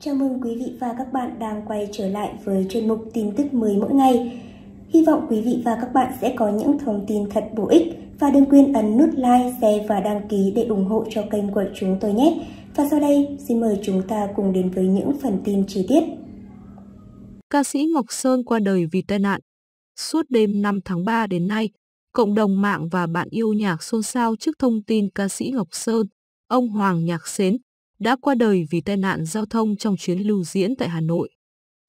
Chào mừng quý vị và các bạn đang quay trở lại với chuyên mục tin tức mới mỗi ngày. Hy vọng quý vị và các bạn sẽ có những thông tin thật bổ ích và đừng quên ấn nút like, share và đăng ký để ủng hộ cho kênh của chúng tôi nhé. Và sau đây, xin mời chúng ta cùng đến với những phần tin chi tiết. Ca sĩ Ngọc Sơn qua đời vì tai nạn. Suốt đêm 5 tháng 3 đến nay, cộng đồng mạng và bạn yêu nhạc xôn xao trước thông tin ca sĩ Ngọc Sơn, ông Hoàng Nhạc Xến, đã qua đời vì tai nạn giao thông trong chuyến lưu diễn tại Hà Nội.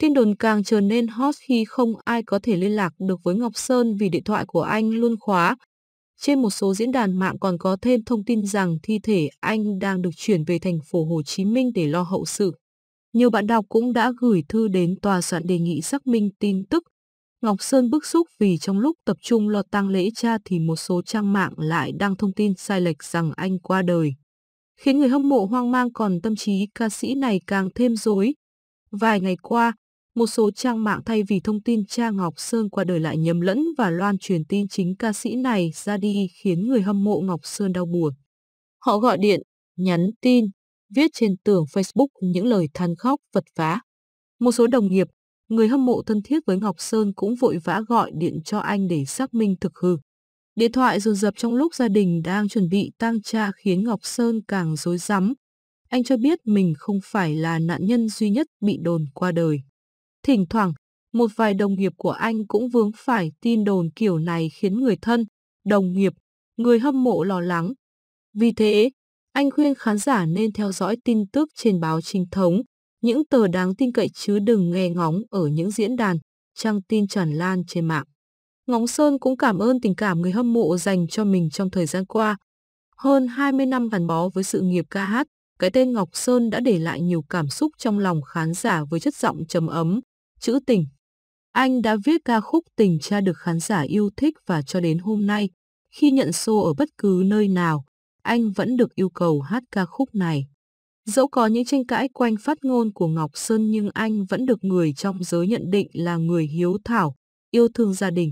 Tin đồn càng trở nên hot khi không ai có thể liên lạc được với Ngọc Sơn vì điện thoại của anh luôn khóa. Trên một số diễn đàn mạng còn có thêm thông tin rằng thi thể anh đang được chuyển về thành phố Hồ Chí Minh để lo hậu sự. Nhiều bạn đọc cũng đã gửi thư đến tòa soạn đề nghị xác minh tin tức. Ngọc Sơn bức xúc vì trong lúc tập trung lo tang lễ cha thì một số trang mạng lại đăng thông tin sai lệch rằng anh qua đời khiến người hâm mộ hoang mang còn tâm trí ca sĩ này càng thêm rối. Vài ngày qua, một số trang mạng thay vì thông tin cha Ngọc Sơn qua đời lại nhầm lẫn và loan truyền tin chính ca sĩ này ra đi khiến người hâm mộ Ngọc Sơn đau buồn. Họ gọi điện, nhắn tin, viết trên tường Facebook những lời than khóc vật vã. Một số đồng nghiệp, người hâm mộ thân thiết với Ngọc Sơn cũng vội vã gọi điện cho anh để xác minh thực hư. Điện thoại dồn dập trong lúc gia đình đang chuẩn bị tang cha khiến Ngọc Sơn càng rối rắm. Anh cho biết mình không phải là nạn nhân duy nhất bị đồn qua đời. Thỉnh thoảng, một vài đồng nghiệp của anh cũng vướng phải tin đồn kiểu này khiến người thân, đồng nghiệp, người hâm mộ lo lắng. Vì thế, anh khuyên khán giả nên theo dõi tin tức trên báo chính thống, những tờ đáng tin cậy chứ đừng nghe ngóng ở những diễn đàn, trang tin tràn lan trên mạng. Ngóng Sơn cũng cảm ơn tình cảm người hâm mộ dành cho mình trong thời gian qua. Hơn 20 năm gắn bó với sự nghiệp ca hát, cái tên Ngọc Sơn đã để lại nhiều cảm xúc trong lòng khán giả với chất giọng trầm ấm, trữ tình. Anh đã viết ca khúc Tình Cha được khán giả yêu thích và cho đến hôm nay, khi nhận show ở bất cứ nơi nào, anh vẫn được yêu cầu hát ca khúc này. Dẫu có những tranh cãi quanh phát ngôn của Ngọc Sơn nhưng anh vẫn được người trong giới nhận định là người hiếu thảo, yêu thương gia đình.